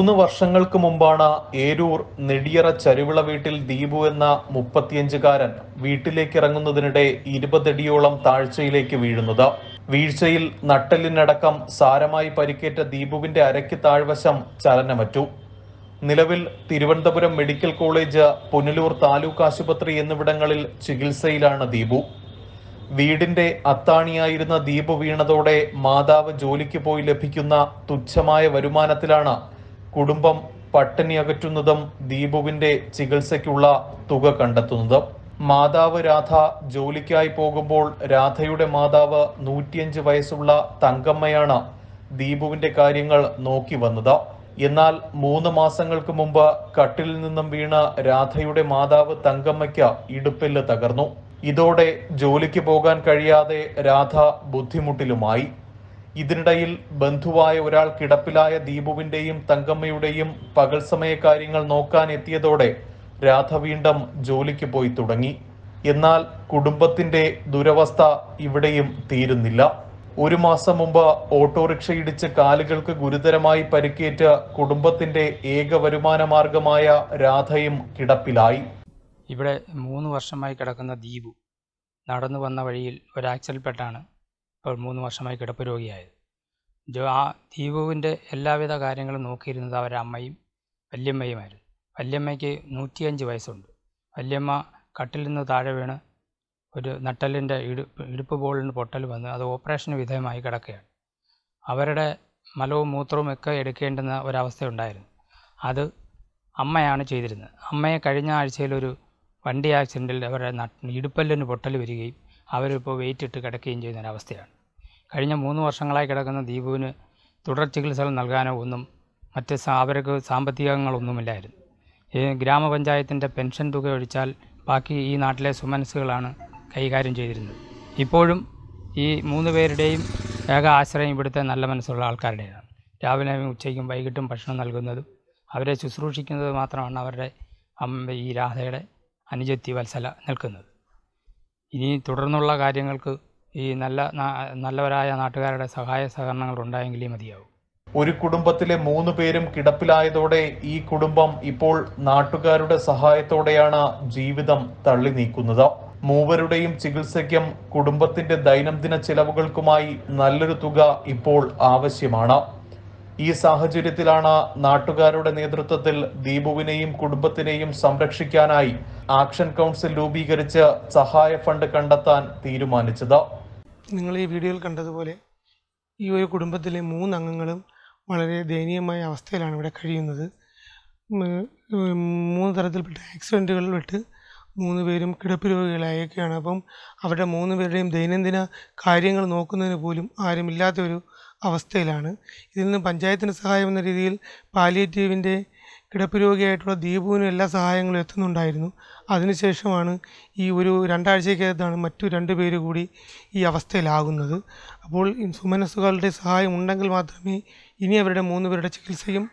മൂന്ന് വർഷങ്ങൾക്ക് മുമ്പാണ് ഏരൂർ നെടിയറ ചരുവിള വീട്ടിൽ ദീപു എന്ന മുപ്പത്തിയഞ്ചുകാരൻ വീട്ടിലേക്ക് ഇറങ്ങുന്നതിനിടെ ഇരുപതടിയോളം താഴ്ചയിലേക്ക് വീഴുന്നത് വീഴ്ചയിൽ നട്ടലിനടക്കം സാരമായി പരിക്കേറ്റ ദീപുവിന്റെ അരയ്ക്ക് താഴ്വശം ചലനമറ്റു നിലവിൽ തിരുവനന്തപുരം മെഡിക്കൽ കോളേജ് പുനലൂർ താലൂക്ക് ആശുപത്രി എന്നിവിടങ്ങളിൽ ചികിത്സയിലാണ് ദീപു വീടിന്റെ അത്താണിയായിരുന്ന ദീപു വീണതോടെ മാതാവ് ജോലിക്ക് പോയി ലഭിക്കുന്ന തുച്ഛമായ വരുമാനത്തിലാണ് കുടുംബം പട്ടിണി അകറ്റുന്നതും ദീപുവിന്റെ ചികിത്സയ്ക്കുള്ള തുക കണ്ടെത്തുന്നതും മാതാവ് രാധ ജോലിക്കായി പോകുമ്പോൾ രാധയുടെ മാതാവ് നൂറ്റിയഞ്ച് വയസ്സുള്ള തങ്കമ്മയാണ് ദീപുവിന്റെ കാര്യങ്ങൾ നോക്കി വന്നത് എന്നാൽ മൂന്ന് മാസങ്ങൾക്ക് മുമ്പ് കട്ടിലിൽ നിന്നും വീണ രാധയുടെ മാതാവ് തങ്കമ്മയ്ക്ക് ഇടുപ്പില് തകർന്നു ഇതോടെ ജോലിക്ക് പോകാൻ കഴിയാതെ രാധ ബുദ്ധിമുട്ടിലുമായി ഇതിനിടയിൽ ബന്ധുവായ ഒരാൾ കിടപ്പിലായ ദീപുവിന്റെയും തങ്കമ്മയുടെയും പകൽ സമയ കാര്യങ്ങൾ നോക്കാൻ എത്തിയതോടെ രാധ വീണ്ടും ജോലിക്ക് പോയി തുടങ്ങി എന്നാൽ കുടുംബത്തിന്റെ ദുരവസ്ഥ ഇവിടെയും തീരുന്നില്ല ഒരു മാസം മുമ്പ് ഓട്ടോറിക്ഷ ഇടിച്ച് കാലുകൾക്ക് ഗുരുതരമായി പരിക്കേറ്റ് കുടുംബത്തിന്റെ ഏക വരുമാന മാർഗമായ രാധയും കിടപ്പിലായി ഇവിടെ മൂന്ന് വർഷമായി കിടക്കുന്ന ദീപു നടന്നു വന്ന വഴിയിൽ ഒരു പെട്ടാണ് ഇപ്പോൾ മൂന്ന് വർഷമായി കിടപ്പ് രോഗിയായത് ജോ ആ ദീപുവിൻ്റെ എല്ലാവിധ കാര്യങ്ങളും നോക്കിയിരുന്നത് അവരുടെ അമ്മയും വല്യമ്മയുമായിരുന്നു വല്യമ്മയ്ക്ക് നൂറ്റിയഞ്ച് വയസ്സുണ്ട് വല്യമ്മ കട്ടിൽ നിന്ന് താഴെ വീണ് ഒരു നട്ടലിൻ്റെ ഇടുപ്പ് ഇടുപ്പ് ബോളിന് പൊട്ടൽ വന്ന് അത് ഓപ്പറേഷന് വിധേയമായി കിടക്കുകയാണ് അവരുടെ മലവും മൂത്രവും ഒക്കെ എടുക്കേണ്ടുന്ന ഒരവസ്ഥയുണ്ടായിരുന്നു അത് അമ്മയാണ് ചെയ്തിരുന്നത് അമ്മയെ കഴിഞ്ഞ ആഴ്ചയിൽ ഒരു വണ്ടി ആക്സിഡൻറ്റിൽ അവരുടെ ഇടുപ്പല്ലിന് പൊട്ടൽ വരികയും അവരിപ്പോൾ വെയിറ്റ് ഇട്ട് കിടക്കുകയും ചെയ്യുന്ന ഒരവസ്ഥയാണ് കഴിഞ്ഞ മൂന്ന് വർഷങ്ങളായി കിടക്കുന്ന ദീപുവിന് തുടർ ചികിത്സകൾ നൽകാനോ ഒന്നും മറ്റ് അവർക്ക് സാമ്പത്തികങ്ങളൊന്നുമില്ലായിരുന്നു ഈ ഗ്രാമപഞ്ചായത്തിൻ്റെ പെൻഷൻ തുക ഒഴിച്ചാൽ ബാക്കി ഈ നാട്ടിലെ സുമനസ്സുകളാണ് കൈകാര്യം ചെയ്തിരുന്നത് ഇപ്പോഴും ഈ മൂന്ന് പേരുടെയും ഏക ആശ്രയം ഇവിടുത്തെ നല്ല മനസ്സുള്ള ആൾക്കാരുടേതാണ് രാവിലെ ഉച്ചയ്ക്കും വൈകിട്ടും ഭക്ഷണം നൽകുന്നതും അവരെ ശുശ്രൂഷിക്കുന്നത് മാത്രമാണ് അവരുടെ ഈ രാധയുടെ അനുജത്തി വത്സല നിൽക്കുന്നത് ഇനി തുടർന്നുള്ള കാര്യങ്ങൾക്ക് ഈ നല്ല നല്ലവരായ നാട്ടുകാരുടെ സഹായ സഹകരണങ്ങൾ ഉണ്ടായെങ്കിലേ മതിയാവും ഒരു കുടുംബത്തിലെ മൂന്ന് പേരും കിടപ്പിലായതോടെ ഈ കുടുംബം ഇപ്പോൾ നാട്ടുകാരുടെ സഹായത്തോടെയാണ് ജീവിതം തള്ളി നീക്കുന്നത് മൂവരുടെയും ചികിത്സയ്ക്കും കുടുംബത്തിന്റെ ദൈനംദിന ചെലവുകൾക്കുമായി നല്ലൊരു തുക ഇപ്പോൾ ആവശ്യമാണ് ഈ സാഹചര്യത്തിലാണ് നാട്ടുകാരുടെ നേതൃത്വത്തിൽ ദീപുവിനെയും കുടുംബത്തിനെയും സംരക്ഷിക്കാനായി ആക്ഷൻ കൗൺസിൽ രൂപീകരിച്ച് സഹായ ഫണ്ട് കണ്ടെത്താൻ തീരുമാനിച്ചത് നിങ്ങൾ ഈ വീഡിയോയിൽ കണ്ടതുപോലെ ഈ ഒരു കുടുംബത്തിലെ മൂന്ന് അംഗങ്ങളും വളരെ ദയനീയമായ അവസ്ഥയിലാണ് ഇവിടെ കഴിയുന്നത് മൂന്ന് തരത്തിൽപ്പെട്ട ആക്സിഡൻറ്റുകളിൽ വിട്ട് മൂന്ന് പേരും കിടപ്പ് രോഗികളായൊക്കെയാണ് അപ്പം അവരുടെ മൂന്ന് പേരുടെയും ദൈനംദിന കാര്യങ്ങൾ നോക്കുന്നതിന് പോലും ആരുമില്ലാത്തൊരു ഒരു അവസ്ഥയിലാണ് ഇതിൽ നിന്ന് പഞ്ചായത്തിന് സഹായം എന്ന രീതിയിൽ പാലിയേറ്റീവിൻ്റെ കിടപ്പ് രോഗിയായിട്ടുള്ള ദീപുവിനും എല്ലാ സഹായങ്ങളും എത്തുന്നുണ്ടായിരുന്നു അതിനുശേഷമാണ് ഈ ഒരു രണ്ടാഴ്ചയ്ക്കകത്താണ് മറ്റു രണ്ട് പേര് കൂടി ഈ അവസ്ഥയിലാകുന്നത് അപ്പോൾ സുമനസ്സുകളുടെ സഹായം ഉണ്ടെങ്കിൽ മാത്രമേ ഇനി അവരുടെ മൂന്ന് പേരുടെ ചികിത്സയും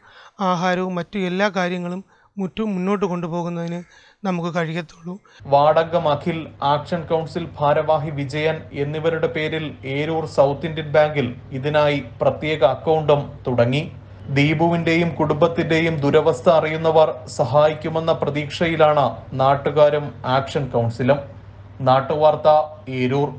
ആഹാരവും മറ്റു എല്ലാ കാര്യങ്ങളും മുറ്റും മുന്നോട്ട് കൊണ്ടുപോകുന്നതിന് നമുക്ക് കഴിയത്തുള്ളൂ വാടക അഖിൽ ആക്ഷൻ കൗൺസിൽ ഭാരവാഹി വിജയൻ എന്നിവരുടെ പേരിൽ ഏരൂർ സൗത്ത് ഇന്ത്യൻ ബാങ്കിൽ ഇതിനായി പ്രത്യേക അക്കൗണ്ടും തുടങ്ങി ദീപുവിന്റെയും കുടുംബത്തിന്റെയും ദുരവസ്ഥ അറിയുന്നവർ സഹായിക്കുമെന്ന പ്രതീക്ഷയിലാണ് നാട്ടുകാരും ആക്ഷൻ കൗൺസിലും നാട്ടുവാർത്ത ഏരൂർ